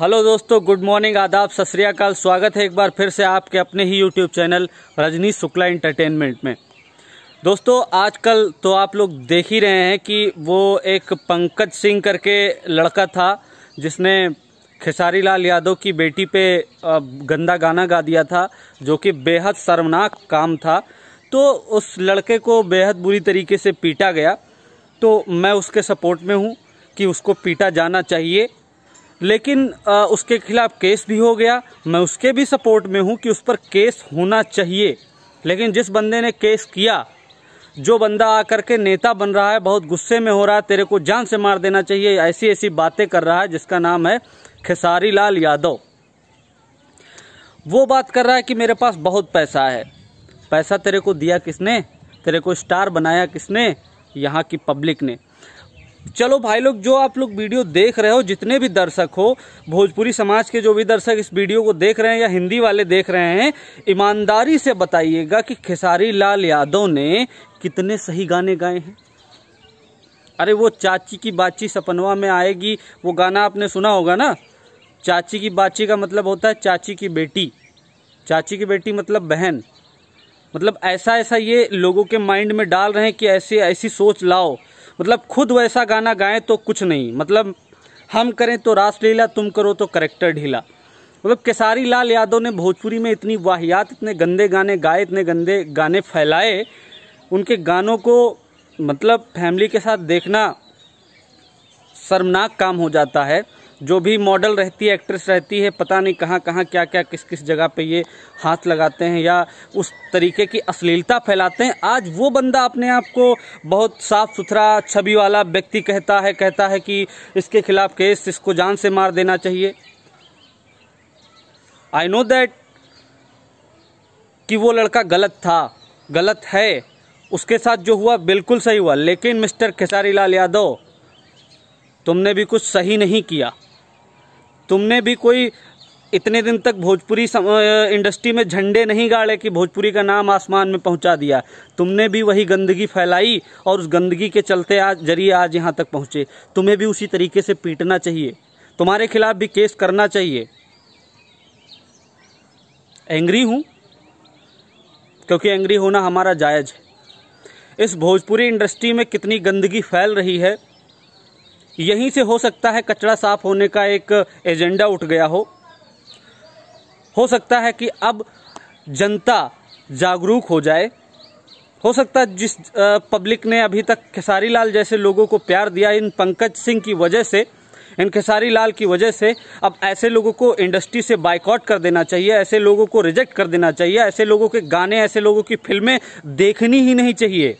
hello दोस्तों good morning आदाब सत श्रीकाल स्वागत है एक बार फिर से आपके अपने ही YouTube channel Rajni Shukla entertainment में दोस्तों आजकल तो आप लोग देख ही रहे हैं कि वो एक पंकज सिंह करके लड़का था जिसने खेसारी लाल यादव की बेटी पे गंदा गाना गा दिया था जो कि बेहद शर्मनाक काम था तो उस लड़के को बेहद बुरी तरीके से पीटा गया तो मैं उसके सपोर्ट में हूँ कि उसको पीटा जाना चाहिए लेकिन आ, उसके खिलाफ केस भी हो गया मैं उसके भी सपोर्ट में हूँ कि उस पर केस होना चाहिए लेकिन जिस बंदे ने केस किया जो बंदा आकर के नेता बन रहा है बहुत गुस्से में हो रहा है तेरे को जान से मार देना चाहिए ऐसी ऐसी बातें कर रहा है जिसका नाम है खेसारी लाल यादव वो बात कर रहा है कि मेरे पास बहुत पैसा है पैसा तेरे को दिया किसने तेरे को स्टार बनाया किसने यहाँ की पब्लिक ने चलो भाई लोग जो आप लोग वीडियो देख रहे हो जितने भी दर्शक हो भोजपुरी समाज के जो भी दर्शक इस वीडियो को देख रहे हैं या हिंदी वाले देख रहे हैं ईमानदारी से बताइएगा कि खेसारी लाल यादव ने कितने सही गाने गाए हैं अरे वो चाची की बातची सपनवा में आएगी वो गाना आपने सुना होगा ना चाची की बातची का मतलब होता है चाची की बेटी चाची की बेटी मतलब बहन मतलब ऐसा ऐसा ये लोगों के माइंड में डाल रहे हैं कि ऐसी ऐसी सोच लाओ मतलब खुद वैसा गाना गाएं तो कुछ नहीं मतलब हम करें तो रासलीला तुम करो तो करेक्टर ढीला मतलब केसारी लाल यादव ने भोजपुरी में इतनी वाहियात इतने गंदे गाने गाए इतने गंदे गाने फैलाए उनके गानों को मतलब फैमिली के साथ देखना शर्मनाक काम हो जाता है जो भी मॉडल रहती है एक्ट्रेस रहती है पता नहीं कहाँ कहाँ क्या क्या किस किस जगह पे ये हाथ लगाते हैं या उस तरीके की अश्लीलता फैलाते हैं आज वो बंदा अपने आप को बहुत साफ़ सुथरा छवि वाला व्यक्ति कहता है कहता है कि इसके खिलाफ केस इसको जान से मार देना चाहिए आई नो दैट कि वो लड़का गलत था गलत है उसके साथ जो हुआ बिल्कुल सही हुआ लेकिन मिस्टर खेसारी लाल यादव तुमने भी कुछ सही नहीं किया तुमने भी कोई इतने दिन तक भोजपुरी इंडस्ट्री में झंडे नहीं गाड़े कि भोजपुरी का नाम आसमान में पहुंचा दिया तुमने भी वही गंदगी फैलाई और उस गंदगी के चलते आज जरिए आज यहाँ तक पहुँचे तुम्हें भी उसी तरीके से पीटना चाहिए तुम्हारे खिलाफ भी केस करना चाहिए एंग्री हूँ क्योंकि एंग्री होना हमारा जायज़ है इस भोजपुरी इंडस्ट्री में कितनी गंदगी फैल रही है यहीं से हो सकता है कचरा साफ होने का एक एजेंडा उठ गया हो हो सकता है कि अब जनता जागरूक हो जाए हो सकता है जिस पब्लिक ने अभी तक खेसारी लाल जैसे लोगों को प्यार दिया इन पंकज सिंह की वजह से इन खेसारी लाल की वजह से अब ऐसे लोगों को इंडस्ट्री से बाइकआउट कर देना चाहिए ऐसे लोगों को रिजेक्ट कर देना चाहिए ऐसे लोगों के गाने ऐसे लोगों की फिल्में देखनी ही नहीं चाहिए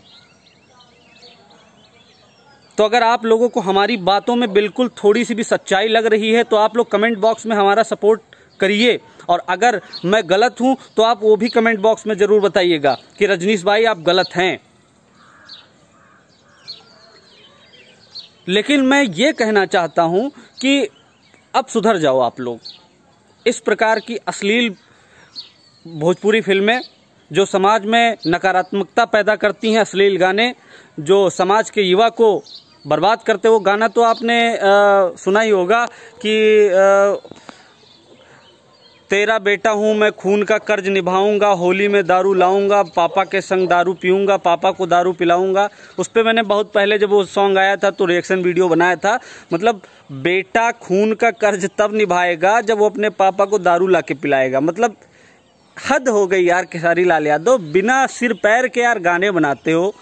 तो अगर आप लोगों को हमारी बातों में बिल्कुल थोड़ी सी भी सच्चाई लग रही है तो आप लोग कमेंट बॉक्स में हमारा सपोर्ट करिए और अगर मैं गलत हूँ तो आप वो भी कमेंट बॉक्स में ज़रूर बताइएगा कि रजनीश भाई आप गलत हैं लेकिन मैं ये कहना चाहता हूँ कि अब सुधर जाओ आप लोग इस प्रकार की अश्लील भोजपुरी फिल्में जो समाज में नकारात्मकता पैदा करती हैं अश्लील गाने जो समाज के युवा को बर्बाद करते वो गाना तो आपने आ, सुना ही होगा कि आ, तेरा बेटा हूँ मैं खून का कर्ज निभाऊंगा होली में दारू लाऊंगा पापा के संग दारू पीऊंगा पापा को दारू पिलाऊंगा उस पर मैंने बहुत पहले जब वो सॉन्ग आया था तो रिएक्शन वीडियो बनाया था मतलब बेटा खून का कर्ज तब निभाएगा जब वो अपने पापा को दारू ला के पिलाएगा मतलब हद हो गई यार खेसारी लाल यादव बिना सिर पैर के यार गाने बनाते हो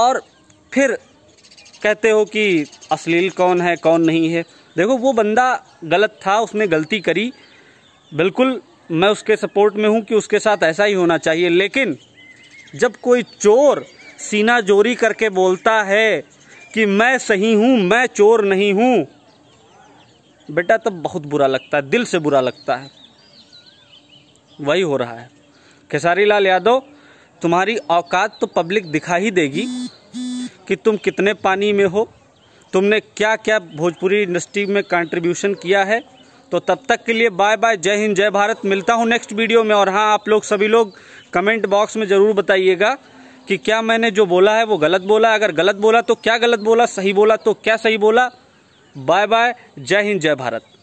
और फिर कहते हो कि अश्लील कौन है कौन नहीं है देखो वो बंदा गलत था उसने गलती करी बिल्कुल मैं उसके सपोर्ट में हूँ कि उसके साथ ऐसा ही होना चाहिए लेकिन जब कोई चोर सीना जोरी करके बोलता है कि मैं सही हूँ मैं चोर नहीं हूँ बेटा तब बहुत बुरा लगता है दिल से बुरा लगता है वही हो रहा है खेसारी लाल यादव तुम्हारी औकात तो पब्लिक दिखा ही देगी कि तुम कितने पानी में हो तुमने क्या क्या भोजपुरी इंडस्ट्री में कंट्रीब्यूशन किया है तो तब तक के लिए बाय बाय जय हिंद जय भारत मिलता हूँ नेक्स्ट वीडियो में और हाँ आप लोग सभी लोग कमेंट बॉक्स में ज़रूर बताइएगा कि क्या मैंने जो बोला है वो गलत बोला अगर गलत बोला तो क्या गलत बोला सही बोला तो क्या सही बोला बाय बाय जय हिंद जय भारत